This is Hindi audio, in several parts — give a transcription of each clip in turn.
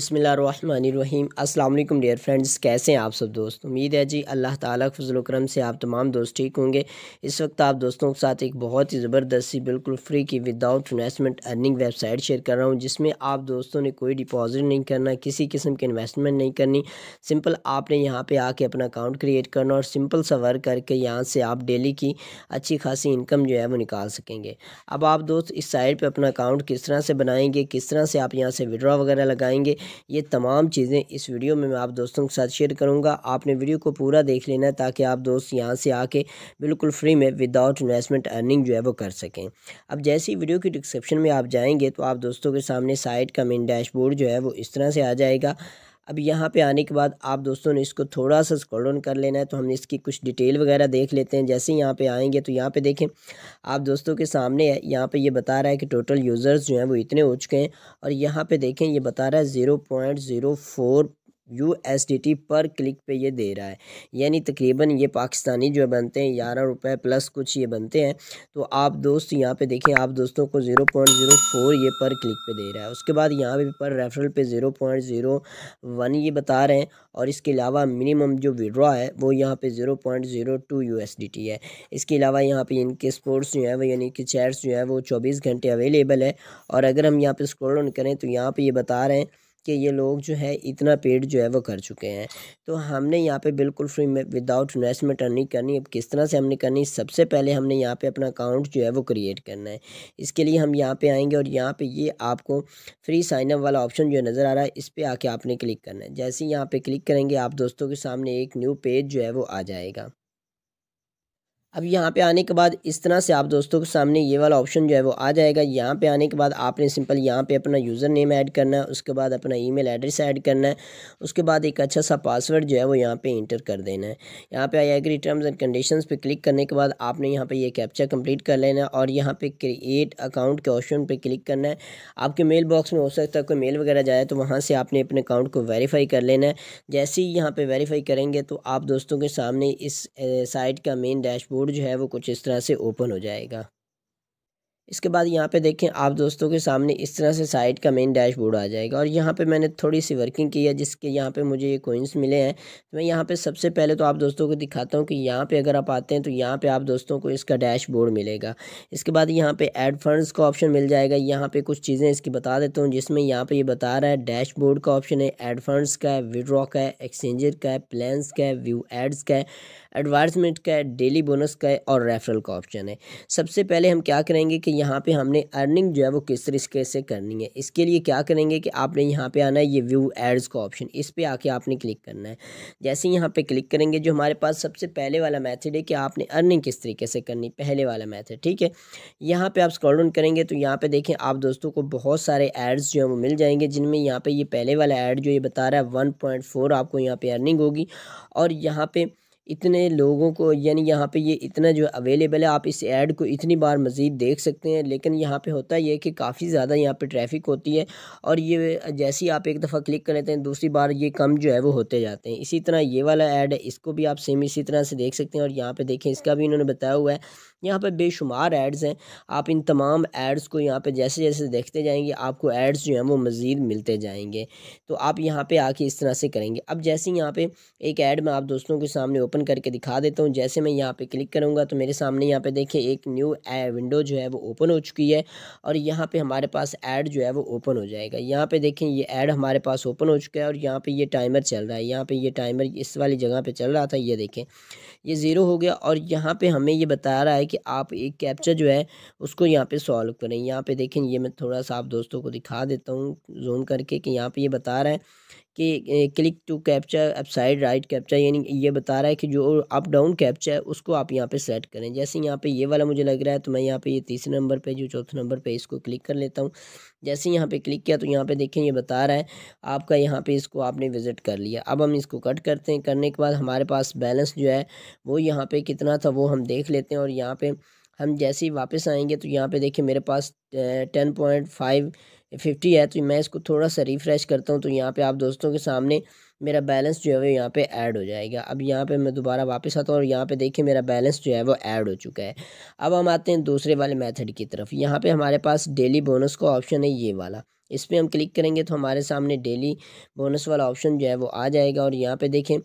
बसमीम अल्लाम डियर फ्रेंड्स कैसे हैं आप सब दोस्त उम्मीद है जी अल्लाह ताला फजल करम से आप तमाम दोस्त ठीक होंगे इस वक्त आप दोस्तों के साथ एक बहुत ही ज़बरदस्त सी बिल्कुल फ्री की without investment earning website share कर रहा हूं जिसमें आप दोस्तों ने कोई डिपॉजिट नहीं करना किसी किस्म की इन्वेस्टमेंट नहीं करनी सिंपल आपने यहाँ पर आके अपना अकाउंट क्रिएट करना और सिंपल सा वर्क करके यहाँ से आप डेली की अच्छी खासी इनकम जो है वो निकाल सकेंगे अब आप दोस्त इस साइट पर अपना अकाउंट किस तरह से बनाएंगे किस तरह से आप यहाँ से विड्रॉ वगैरह लगाएंगे ये तमाम चीज़ें इस वीडियो में मैं आप दोस्तों के साथ शेयर करूँगा आपने वीडियो को पूरा देख लेना ताकि आप दोस्त यहाँ से आके बिल्कुल फ्री में विदाउट इन्वेस्टमेंट अर्निंग जो है वो कर सकें अब जैसे ही वीडियो की डिस्क्रिप्शन में आप जाएंगे तो आप दोस्तों के सामने साइट का मेन डैशबोर्ड जो है वो इस तरह से आ जाएगा अब यहाँ पे आने के बाद आप दोस्तों ने इसको थोड़ा सा स्क्रॉल डाउन कर लेना है तो हम इसकी कुछ डिटेल वगैरह देख लेते हैं जैसे ही यहाँ पे आएंगे तो यहाँ पे देखें आप दोस्तों के सामने है यहाँ पे ये यह बता रहा है कि टोटल यूज़र्स जो हैं वो इतने हो चुके हैं और यहाँ पे देखें ये बता रहा है zero point zero four U S D T पर क्लिक पे ये दे रहा है यानी तकरीबन ये पाकिस्तानी जो बनते हैं ग्यारह रुपए प्लस कुछ ये बनते हैं तो आप दोस्त यहाँ पे देखें आप दोस्तों को ज़ीरो पॉइंट ज़ीरो फोर ये पर क्लिक पे दे रहा है उसके बाद यहाँ पे पर रेफरल पे ज़ीरो पॉइंट ज़ीरो वन ये बता रहे हैं और इसके अलावा मिनिमम जो विड्रॉ है वो यहाँ पे zero point zero two U S D T है इसके अलावा यहाँ पे इनके स्पोर्ट्स जो है वो यानी कि चेयर्स जो है वो चौबीस घंटे अवेलेबल है और अगर हम यहाँ पर स्क्रॉल करें तो यहाँ पर ये बता रहे हैं कि ये लोग जो है इतना पेड जो है वो कर चुके हैं तो हमने यहाँ पे बिल्कुल फ्री में विदाउट इन्वेस्टमेंट अर्निंग करनी अब किस तरह से हमने करनी सबसे पहले हमने यहाँ पे अपना अकाउंट जो है वो क्रिएट करना है इसके लिए हम यहाँ पे आएंगे और यहाँ पे ये आपको फ्री साइनअप वाला ऑप्शन जो है नज़र आ रहा है इस पर आके आपने क्लिक करना है जैसे ही यहाँ पर क्लिक करेंगे आप दोस्तों के सामने एक न्यू पेज जो है वो आ जाएगा अब यहाँ पे आने के बाद इस तरह से आप दोस्तों के सामने ये वाला ऑप्शन जो है वो आ जाएगा यहाँ पे आने के बाद आपने सिंपल यहाँ पे अपना यूज़र नेम ऐड करना है उसके बाद अपना ईमेल एड्रेस ऐड करना है उसके बाद एक अच्छा सा पासवर्ड जो है वो यहाँ पे इंटर कर देना है यहाँ पे I agree terms and condition पर क्लिक करने के बाद आपने यहाँ पर ये यह कैप्चा कम्प्लीट कर लेना है और यहाँ पर क्रिएट अकाउंट के ऑप्शन पर क्लिक करना है आपके मेल बॉक्स में हो सकता है कोई मेल वगैरह जाए तो वहाँ से आपने अपने अकाउंट को वेरीफाई कर लेना है जैसे ही यहाँ पर वेरीफाई करेंगे तो आप दोस्तों के सामने इस साइट का मेन डैशबोर्ड कोड जो है वो कुछ इस तरह से ओपन हो जाएगा इसके बाद यहाँ पे देखें आप दोस्तों के सामने इस तरह से साइट का मेन डैशबोर्ड आ जाएगा और यहाँ पे मैंने थोड़ी सी वर्किंग की है जिसके यहाँ पे मुझे ये कोइंस मिले हैं तो मैं यहाँ पे सबसे पहले तो आप दोस्तों को दिखाता हूँ कि यहाँ पे अगर आप आते हैं तो यहाँ पे आप दोस्तों को इसका डैशबोर्ड मिलेगा इसके बाद यहाँ पर एड फंडस का ऑप्शन मिल जाएगा यहाँ पर कुछ चीज़ें इसकी बता देता हूँ जिसमें यहाँ पर ये बता रहा है डैशबोर्ड का ऑप्शन है एड फंडस का है विड्रॉ का है एक्सचेंजर का है प्लान्स का है व्यू एड्स का है एडवांसमेंट का है डेली बोनस का है और रेफरल का ऑप्शन है सबसे पहले हम क्या करेंगे कि यहाँ पे हमने अर्निंग जो है वो किस तरीके से करनी है इसके लिए क्या करेंगे कि आपने यहाँ पे आना है ये व्यू एड्स का ऑप्शन इस पर आके आपने क्लिक करना है जैसे यहाँ पर क्लिक करेंगे जो हमारे पास सबसे पहले वाला मैथड है कि आपने अर्निंग किस तरीके से करनी पहले वाला मैथड ठीक है यहाँ पर आप स्क्रॉल डाउन करेंगे तो यहाँ पर देखें आप दोस्तों को बहुत सारे एड्स जो हैं वो मिल जाएंगे जिनमें यहाँ पर ये पहले वाला एड जो ये बता रहा है वन आपको यहाँ पर अर्निंग होगी और यहाँ पर इतने लोगों को यानी यहाँ पे ये इतना जो अवेलेबल है आप इस ऐड को इतनी बार मज़ीद देख सकते हैं लेकिन यहाँ पे होता ये है कि काफ़ी ज़्यादा यहाँ पे ट्रैफिक होती है और ये जैसे ही आप एक दफ़ा क्लिक कर लेते हैं दूसरी बार ये कम जो है वो होते जाते हैं इसी तरह ये वाला ऐड है इसको भी आप सेम इसी तरह से देख सकते हैं और यहाँ पर देखें इसका भी इन्होंने बताया हुआ है यहाँ पर बेशुमार एड्स हैं आप इन तमाम एड्स को यहाँ पर जैसे जैसे देखते जाएंगे आपको एड्स जो हैं वो मज़ीद मिलते जाएंगे तो आप यहाँ पर आके इस तरह से करेंगे अब जैसे यहाँ पर एक ऐड मैं आप दोस्तों के सामने ओपन करके दिखा देता हूँ जैसे मैं यहाँ पर क्लिक करूँगा तो मेरे सामने यहाँ पर देखिए एक न्यू विंडो जो है वो ओपन हो चुकी है और यहाँ पर हमारे पास एड जो है वो ओपन हो जाएगा यहाँ पर देखें ये एड हमारे पास ओपन हो चुका है और यहाँ पर ये टाइमर चल रहा है यहाँ पर ये टाइमर इस वाली जगह पर चल रहा था ये देखें ये ज़ीरो हो गया और यहाँ पे हमें ये बता रहा है कि आप एक कैप्चर जो है उसको यहाँ पे सॉल्व करें यहाँ पे देखें ये मैं थोड़ा सा आप दोस्तों को दिखा देता हूँ जूम करके कि यहाँ पे ये बता रहा है कि click to capture upside side right capture यानी ये बता रहा है कि जो अप डाउन कैप्चर है उसको आप यहाँ पे सेलेक्ट करें जैसे यहाँ पे ये वाला मुझे लग रहा है तो मैं यहाँ पे ये तीसरे नंबर पे जो चौथे नंबर पे इसको क्लिक कर लेता हूँ जैसे यहाँ पे क्लिक किया तो यहाँ पे देखें ये बता रहा है आपका यहाँ पे इसको आपने विज़िट कर लिया अब हम इसको कट करते हैं करने के बाद हमारे पास बैलेंस जो है वो यहाँ पर कितना था वो हम देख लेते हैं और यहाँ पर हम जैसे ही वापस आएंगे तो यहाँ पर देखें मेरे पास टेन पॉइंट फाइव फिफ्टी है तो मैं इसको थोड़ा सा रिफ़्रेश करता हूँ तो यहाँ पे आप दोस्तों के सामने मेरा बैलेंस जो है वो यहाँ पे ऐड हो जाएगा अब यहाँ पे मैं दोबारा वापस आता हूँ और यहाँ पे देखिए मेरा बैलेंस जो है वो ऐड हो चुका है अब हम आते हैं दूसरे वाले मेथड की तरफ यहाँ पे हमारे पास डेली बोनस का ऑप्शन है ये वाला इस पर हम क्लिक करेंगे तो हमारे सामने डेली बोनस वाला ऑप्शन जो है वो आ जाएगा और यहाँ पे देखें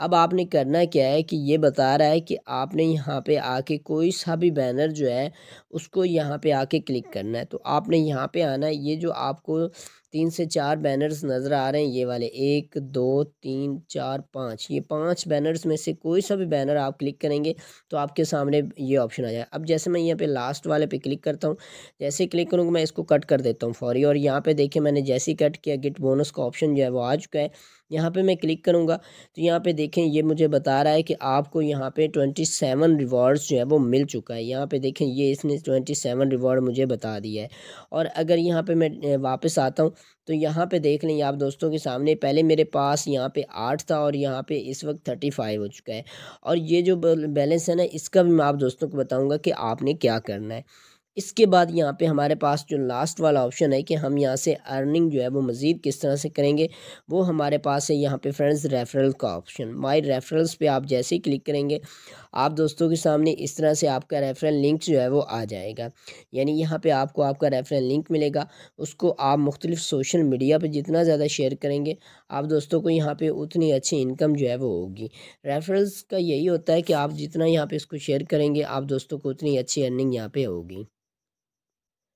अब आपने करना क्या है कि ये बता रहा है कि आपने यहाँ पे आके कोई सा भी बैनर जो है उसको यहाँ पे आके क्लिक करना है तो आपने यहाँ पे आना है ये जो आपको तीन से चार बैनर्स नज़र आ रहे हैं ये वाले एक दो तीन चार पाँच ये पांच बैनर्स में से कोई सा भी बैनर आप क्लिक करेंगे तो आपके सामने ये ऑप्शन आ जाए अब जैसे मैं यहाँ पे लास्ट वाले पे क्लिक करता हूँ जैसे क्लिक करूँगा मैं इसको कट कर देता हूँ फौरी और यहाँ पे देखिए मैंने जैसे ही कट किया गिट बोनस का ऑप्शन जो है वो आ चुका है यहाँ पे मैं क्लिक करूँगा तो यहाँ पे देखें ये मुझे बता रहा है कि आपको यहाँ पे ट्वेंटी सेवन रिवॉर्ड्स जो है वो मिल चुका है यहाँ पे देखें ये इसने ट्वेंटी सेवन रिवॉर्ड मुझे बता दिया है और अगर यहाँ पे मैं वापस आता हूँ तो यहाँ पे देख लें आप दोस्तों के सामने पहले मेरे पास यहाँ पे आठ था और यहाँ पे इस वक्त थर्टी फाइव हो चुका है और ये जो बैलेंस है ना इसका भी मैं आप दोस्तों को बताऊँगा कि आपने क्या करना है इसके बाद यहाँ पे हमारे पास जो लास्ट वाला ऑप्शन है कि हम यहाँ से अर्निंग जो है वो मज़ीद किस तरह से करेंगे वो हमारे पास है यहाँ पे फ्रेंड्स रेफरल का ऑप्शन माय रेफरल्स पे आप जैसे ही क्लिक करेंगे आप दोस्तों के सामने इस तरह से आपका रेफरल लिंक जो है वो आ जाएगा यानी यहाँ पर आपको आपका रेफरल लिंक मिलेगा उसको आप मुख्तलिफ सोशल मीडिया पर जितना ज़्यादा शेयर करेंगे आप दोस्तों को यहाँ पर उतनी अच्छी इनकम जो है वो होगी रेफरल्स का यही होता है कि आप जितना यहाँ पर इसको शेयर करेंगे आप दोस्तों को उतनी अच्छी अर्निंग यहाँ पर होगी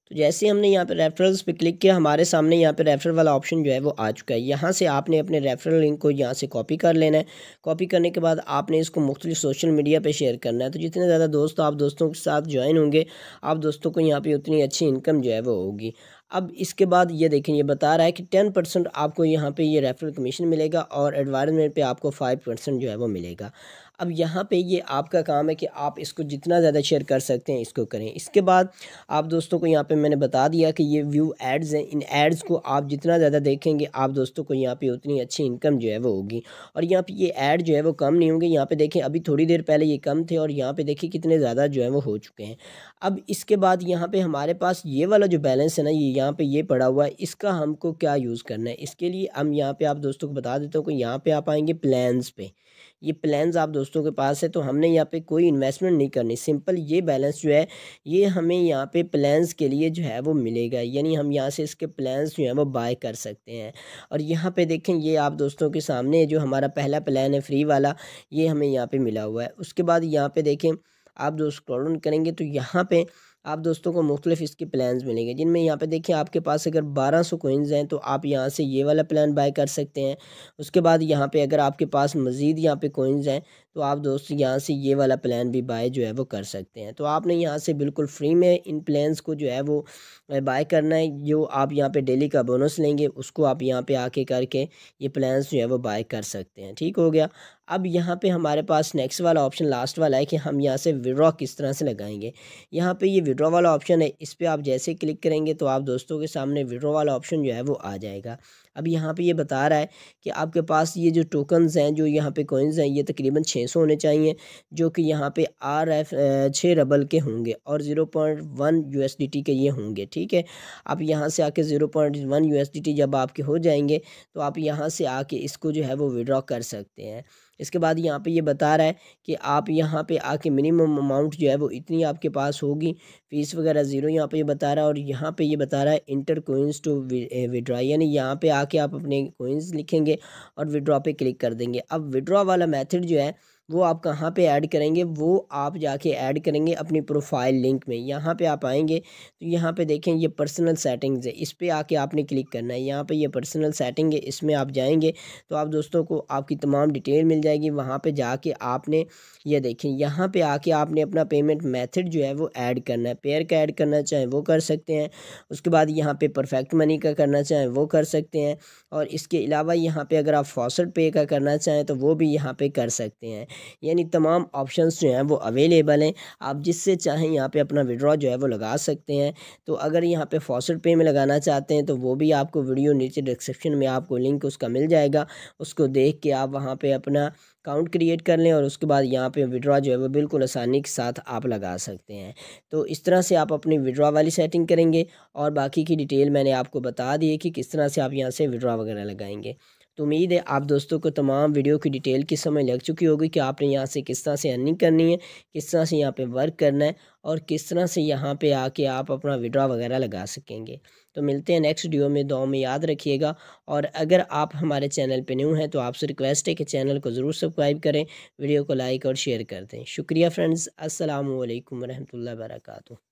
तो जैसे हमने यहाँ पे रेफरल्स पे क्लिक किया हमारे सामने यहाँ पे रेफरल वाला ऑप्शन जो है वो आ चुका है यहाँ से आपने अपने रेफरल लिंक को यहाँ से कॉपी कर लेना है कॉपी करने के बाद आपने इसको मुख्तलिफ सोशल मीडिया पे शेयर करना है तो जितने ज़्यादा दोस्त आप दोस्तों के साथ ज्वाइन होंगे आप दोस्तों को यहाँ पे उतनी अच्छी इनकम जो है वो होगी अब इसके बाद ये देखें ये बता रहा है कि टेन परसेंट आपको यहाँ पे ये रेफरल कमीशन मिलेगा और एडवाइजमेंट पे आपको फाइव परसेंट जो है वो मिलेगा अब यहाँ पे ये आपका काम है कि आप इसको जितना ज़्यादा शेयर कर सकते हैं इसको करें इसके बाद आप दोस्तों को यहाँ पे मैंने बता दिया कि ये व्यू एड्स हैं इन एड्स को आप जितना ज़्यादा देखेंगे आप दोस्तों को यहाँ पे उतनी अच्छी इनकम जो है वो होगी और यहाँ पे ये एड जो है वो कम नहीं होंगे यहाँ पर देखें अभी थोड़ी देर पहले ये कम थे और यहाँ पर देखें कितने ज़्यादा जो है वो हो चुके हैं अब इसके बाद यहाँ पर हमारे पास ये वाला जो बैलेंस है ना ये यहाँ पर ये पड़ा हुआ है इसका हमको क्या यूज़ करना है इसके लिए हम यहाँ पर आप दोस्तों को बता देता हूँ कि यहाँ पर आप आएँगे प्लान्स पर ये प्लान्स आप दोस्तों दोस्तों के पास है तो हमने यहाँ पे कोई इन्वेस्टमेंट नहीं करनी सिंपल ये बैलेंस जो है ये हमें यहाँ पे प्लान्स के लिए जो है वो मिलेगा यानी हम यहाँ से इसके प्लान्स जो हैं वो बाय कर सकते हैं और यहाँ पे देखें ये आप दोस्तों के सामने जो हमारा पहला प्लान है फ्री वाला ये हमें यहाँ पर मिला हुआ है उसके बाद यहाँ पर देखें आप जो स्क्रॉल करेंगे तो यहाँ पर आप दोस्तों को मुख्तलिफ इसके प्लान मिलेंगे जिनमें यहाँ पे देखिए आपके पास अगर बारह सौ कोइंस हैं तो आप यहाँ से ये वाला प्लान बाय कर सकते हैं उसके बाद यहाँ पे अगर आपके पास मज़ीद यहाँ पे कोइंस हैं तो आप दोस्त यहाँ से ये वाला प्लान भी बाय जो है वो कर सकते हैं तो आपने यहाँ से बिल्कुल फ्री में इन प्लान्स को जो है वो बाय करना है जो आप यहाँ पे डेली का बोनस लेंगे उसको आप यहाँ पे आके करके ये प्लान्स जो है वो बाय कर सकते हैं ठीक हो गया अब यहाँ पे हमारे पास नेक्स्ट वाला ऑप्शन लास्ट वाला है कि हम यहाँ से विड्रॉ किस तरह से लगाएंगे यहाँ पे ये विड्रॉ वाला ऑप्शन है इस पर आप जैसे क्लिक करेंगे तो आप दोस्तों के सामने विड्रॉ वाला ऑप्शन जो है वो आ जाएगा अब यहाँ पे ये बता रहा है कि आपके पास ये जो टोकन्स हैं जो यहाँ पे कोइंस हैं ये तकरीबन 600 होने चाहिए जो कि यहाँ पे आर एफ छः रबल के होंगे और zero point one U S D T के ये होंगे ठीक है आप यहाँ से आके zero point one U S D T जब आपके हो जाएंगे तो आप यहाँ से आके इसको जो है वो विड्रॉ कर सकते हैं इसके बाद यहाँ पे ये बता रहा है कि आप यहाँ पे आके मिनिमम अमाउंट जो है वो इतनी आपके पास होगी फीस वगैरह ज़ीरो यहाँ पे ये बता रहा है और यहाँ पे ये बता रहा है इंटर कोइंस टू विड्रॉ यानी यहाँ पे जाके आप अपने कोइंस लिखेंगे और विड्रॉ पे क्लिक कर देंगे अब विड्रॉ वाला मेथड जो है वो आप कहाँ पे ऐड करेंगे वो आप जाके ऐड करेंगे अपनी प्रोफाइल लिंक में यहाँ पे आप आएंगे तो यहाँ पे देखें ये पर्सनल सेटिंग्स है इस पर आके आपने क्लिक करना है यहाँ पे ये पर्सनल सेटिंग है इसमें आप जाएंगे तो आप दोस्तों को आपकी तमाम डिटेल मिल जाएगी वहाँ पे जाके आपने ये देखें यहाँ पे आके आपने अपना पेमेंट मैथड जो है वो ऐड करना है पेयर का ऐड करना चाहें वो कर सकते हैं उसके बाद यहाँ परफेक्ट मनी का करना चाहें वो कर सकते हैं और इसके अलावा यहाँ पर अगर आप फॉसट पे का करना चाहें तो वो भी यहाँ पर कर सकते हैं यानी तमाम ऑप्शंस जो हैं वो अवेलेबल हैं आप जिससे चाहें यहाँ पे अपना विड्रॉ जो है वो लगा सकते हैं तो अगर यहाँ पे फॉसट पे में लगाना चाहते हैं तो वो भी आपको वीडियो नीचे डिस्क्रिप्शन में आपको लिंक उसका मिल जाएगा उसको देख के आप वहाँ पर अपना काउंट क्रिएट कर लें और उसके बाद यहाँ पे विड्रॉ जो है वो बिल्कुल आसानी के साथ आप लगा सकते हैं तो इस तरह से आप अपनी विड्रॉ वाली सेटिंग करेंगे और बाकी की डिटेल मैंने आपको बता दी है कि किस तरह से आप यहाँ से विड्रॉ वगैरह लगाएंगे तो उम्मीद है आप दोस्तों को तमाम वीडियो की डिटेल की समझ लग चुकी होगी कि आपने यहाँ से किस तरह से अर्निंग करनी है किस तरह से यहाँ पे वर्क करना है और किस तरह से यहाँ पे आके आप अपना विड्रॉ वगैरह लगा सकेंगे तो मिलते हैं नेक्स्ट वीडियो में दो में याद रखिएगा और अगर आप हमारे चैनल पर न्यू हैं तो आपसे रिक्वेस्ट है कि चैनल को ज़रूर सब्सक्राइब करें वीडियो को लाइक और शेयर कर दें शुक्रिया फ्रेंड्स असलकम वरहमल वर्का